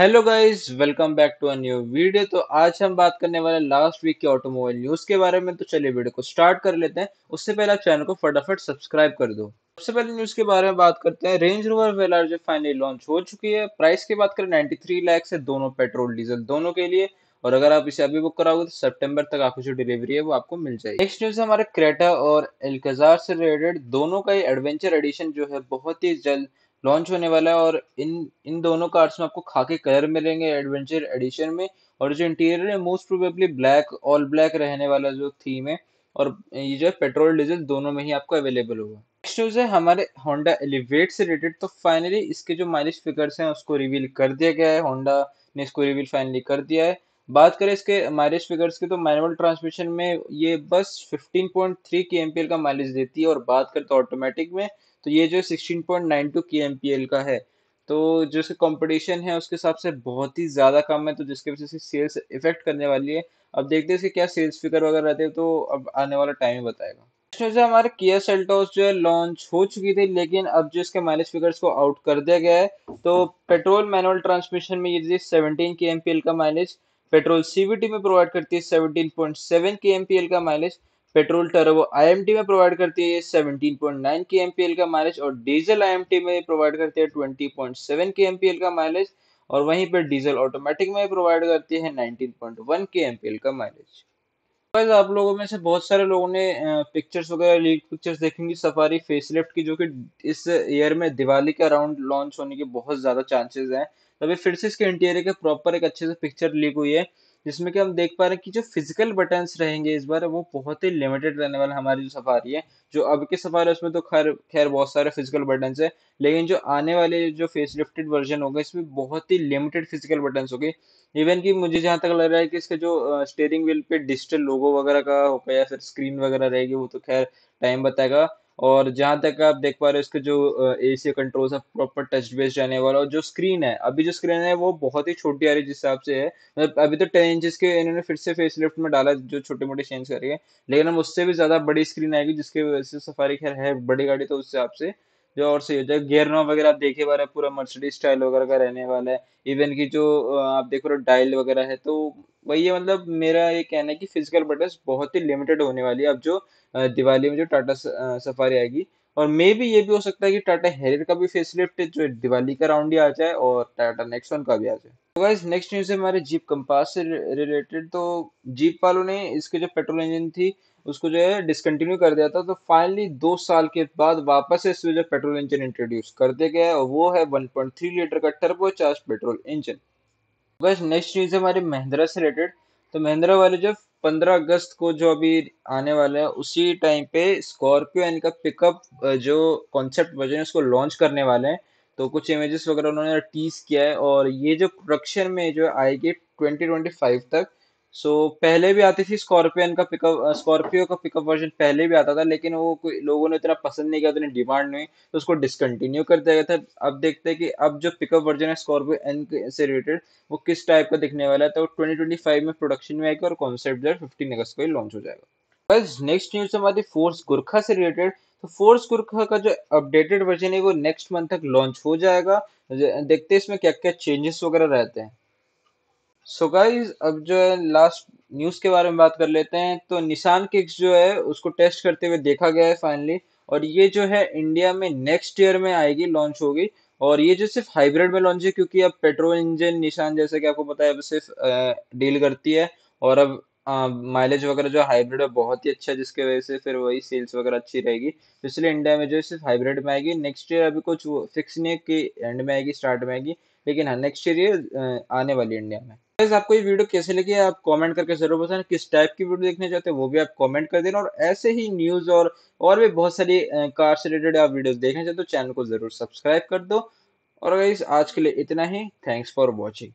hello guys welcome back to a new video तो आज हम बात करने वाले लास्ट वीक के ऑटोमोबाइल न्यूज़ के बारे में तो चलिए वीडियो को स्टार्ट कर लेते हैं उससे पहले आप चैनल को फटाफट सब्सक्राइब कर दो सबसे पहले न्यूज़ के बारे में बात करते हैं रेंज रोवर वेलर जो फाइनली लॉन्च हो चुकी है प्राइस की बात करें नाइन्टी थ्री लैक्स है दोनों पेट्रोल डीजल दोनों के लिए और अगर आप इसे अभी बुक कराओगे तो सितंबर तक आपकी जो डिलीवरी है वो आपको मिल जाएगी नेक्स्ट न्यूज हमारे क्रेटा और एल्कजार से रिलेटेड दोनों का ही एडवेंचर एडिशन जो है बहुत ही जल्द लॉन्च होने वाला है और इन इन दोनों कार्ड्स में आपको खाके कलर मिलेंगे एडवेंचर एडिशन में और जो इंटीरियर है most probably black all black रहने वाला जो थीम है और ये जो है पेट्रोल डीजल दोनों में ही आपको अवेलेबल होगा नेक्स्ट न्यूज है हमारे होंडा एलिवेट से रिलेटेड तो फाइनली इसके जो माइलेज फिगर्स हैं उसको रिवील कर दिया गया है होंडा ने इसको रिवील फाइनली कर दिया है बात करें इसके माइलेज फिगर्स की तो मैनुअल ट्रांसमिशन में ये बस 15.3 पॉइंट का माइलेज देती है और बात करें तो ऑटोमेटिक में तो ये जो सिक्सटीन पॉइंट का है तो जो इसका कॉम्पिटिशन है उसके हिसाब से बहुत ही ज़्यादा कम है तो जिसकी वजह से सेल्स इफेक्ट करने वाली है अब देखते हैं इसके क्या सेल्स फिगर वगैरह रहते हैं तो अब आने वाला टाइम ही बताएगा जो हमारे किया सेल्टोस जो है लॉन्च हो चुकी थी लेकिन अब जो इसके माइलेज फिगर्स को आउट कर दिया गया है तो पेट्रोल मैनुअल ट्रांसमिशन में ये सेवनटीन के एम का माइलेज पेट्रोल सीवीटी में प्रोवाइड करती है seventeen point seven K M का माइलेज पेट्रोल टर्बो आईएमटी में प्रोवाइड करती है 17.9 के का माइलेज और डीजल आईएमटी में प्रोवाइड करती है 20.7 के का माइलेज और वहीं पर डीजल ऑटोमेटिक में प्रोवाइड करती है 19.1 के का माइलेज गाइस आप लोगों में से बहुत सारे लोगों ने पिक्चर्स वगैरह लीक पिक्चर्स देखेंगी सफारी फेसलिफ्ट की जो कि इस ईयर में दिवाली के अराउंड लॉन्च होने के बहुत ज़्यादा चांसेस हैं तभी फिर से इसके इंटीरियर के प्रॉपर एक अच्छे से पिक्चर लीक हुई है जिसमें कि हम देख पा रहे हैं कि जो फिजिकल बटन्स रहेंगे इस बार वो बहुत ही लिमिटेड रहने वाला हमारी जो सफारी है जो अब की सफारी है उसमें तो खैर खैर बहुत सारे फिजिकल बटन्स है लेकिन जो आने वाले जो फेस लिफ्टेड वर्जन होगा इसमें बहुत ही लिमिटेड फिजिकल बटन्स होगी इवन कि मुझे जहाँ तक लग रहा है कि इसके जो स्टेयरिंग व्हील पे डिजिटल लोगो वगैरह का होगा या फिर स्क्रीन वगैरह रहेगी वो तो खैर टाइम बताएगा और जहां तक आप देख पा रहे हो इसके जो ए सी कंट्रोल है प्रॉपर टच बेस्ड जाने वाला और जो स्क्रीन है अभी जो स्क्रीन है वो बहुत ही छोटी आ रही है जिस हिसाब से है मतलब अभी तो टेन इंचज के इन्होंने फिर से फेस लिफ्ट में डाला जो छोटे मोटे चेंज करिए लेकिन हम उससे भी ज़्यादा बड़ी स्क्रीन आएगी जिसके वजह से सफारी खैर है बड़ी गाड़ी तो उस हिसाब से जो और सही हो जाए गेयरना वगैरह आप देखे वाला पूरा मर्सिडीज स्टाइल वगैरह का रहने वाला है इवन की जो आप देखो रहे डायल वगैरह है तो वही है मतलब मेरा ये कहना है कि फिजिकल बटन्स बहुत ही लिमिटेड होने वाली है अब जो दिवाली में जो टाटा सफारी आएगी और मे भी ये भी हो सकता है कि टाटा हेरियर का भी फेसलिफ्ट जो दिवाली का राउंड ही आ जाए और टाटा नेक्सॉन का भी आ जाए तो गाइस नेक्स्ट न्यूज़ है हमारे जीप कंपास से रिलेटेड तो जीप वालों ने इसके जो पेट्रोल इंजन थी उसको जो है डिसकंटिन्यू कर दिया था तो फाइनली दो साल के बाद वापस इसमें जो पेट्रोल इंजन इंट्रोड्यूस कर दिया गया है और वो है 1.3 लीटर का टर्बो चार्ज पेट्रोल इंजन बस नेक्स्ट चीज़ है हमारी महिंद्रा से रिलेटेड तो महिंद्रा वाले जो 15 अगस्त को जो अभी आने वाले हैं उसी टाइम पे स्कॉर्पियो इनका का पिकअप जो कॉन्सेप्ट वर्जन है उसको लॉन्च करने वाले हैं तो कुछ इमेजेस वगैरह उन्होंने टीज किया है और ये जो प्रोडक्शन में जो आएगी 2025 तक सो so, पहले भी आती थी स्कॉर्पियन का पिकअप स्कॉर्पियो का पिकअप वर्जन पहले भी आता था लेकिन वो लोगों ने इतना पसंद नहीं किया उतनी डिमांड नहीं तो उसको डिसकंटिन्यू कर दिया गया था अब देखते हैं कि अब जो पिकअप वर्जन है स्कॉर्पियो एन से रिलेटेड वो किस टाइप का दिखने वाला है तो ट्वेंटी ट्वेंटी फाइव में प्रोडक्शन में आएगा और कॉन्सेप्ट जो है फिफ्टीन अगस्त को ही लॉन्च हो जाएगा बस नेक्स्ट न्यूज हमारी फोर्स गुरखा से रिलेटेड तो फोर्स गुरखा का जो अपडेटेड वर्जन है वो नेक्स्ट मंथ तक लॉन्च हो जाएगा देखते हैं इसमें क्या क्या चेंजेस वगैरह रहते हैं सो गाइज अब जो है लास्ट न्यूज़ के बारे में बात कर लेते हैं तो निशान किक्स जो है उसको टेस्ट करते हुए देखा गया है फाइनली और ये जो है इंडिया में नेक्स्ट ईयर में आएगी लॉन्च होगी और ये जो सिर्फ हाइब्रिड में लॉन्च है क्योंकि अब पेट्रोल इंजन निशान जैसे कि आपको पता है अब सिर्फ डील करती है और अब माइलेज वगैरह जो हाइब्रिड है बहुत ही अच्छा है जिसके वजह से फिर वही सेल्स वगैरह अच्छी रहेगी तो इसलिए इंडिया में जो है सिर्फ हाइब्रिड में आएगी नेक्स्ट ईयर अभी कुछ फिक्स नहीं है कि एंड में आएगी स्टार्ट में आएगी लेकिन हाँ नेक्स्ट ईयर ये आने वाली इंडिया में गाइस आपको ये वीडियो कैसे लगी आप कमेंट करके जरूर बताना किस टाइप की वीडियो देखने चाहते हैं वो भी आप कमेंट कर देना और ऐसे ही न्यूज और और भी बहुत सारी कार से रिलेटेड आप वीडियोस देखना चाहते हो चैनल तो को जरूर सब्सक्राइब कर दो और गाइस आज के लिए इतना ही थैंक्स फॉर वॉचिंग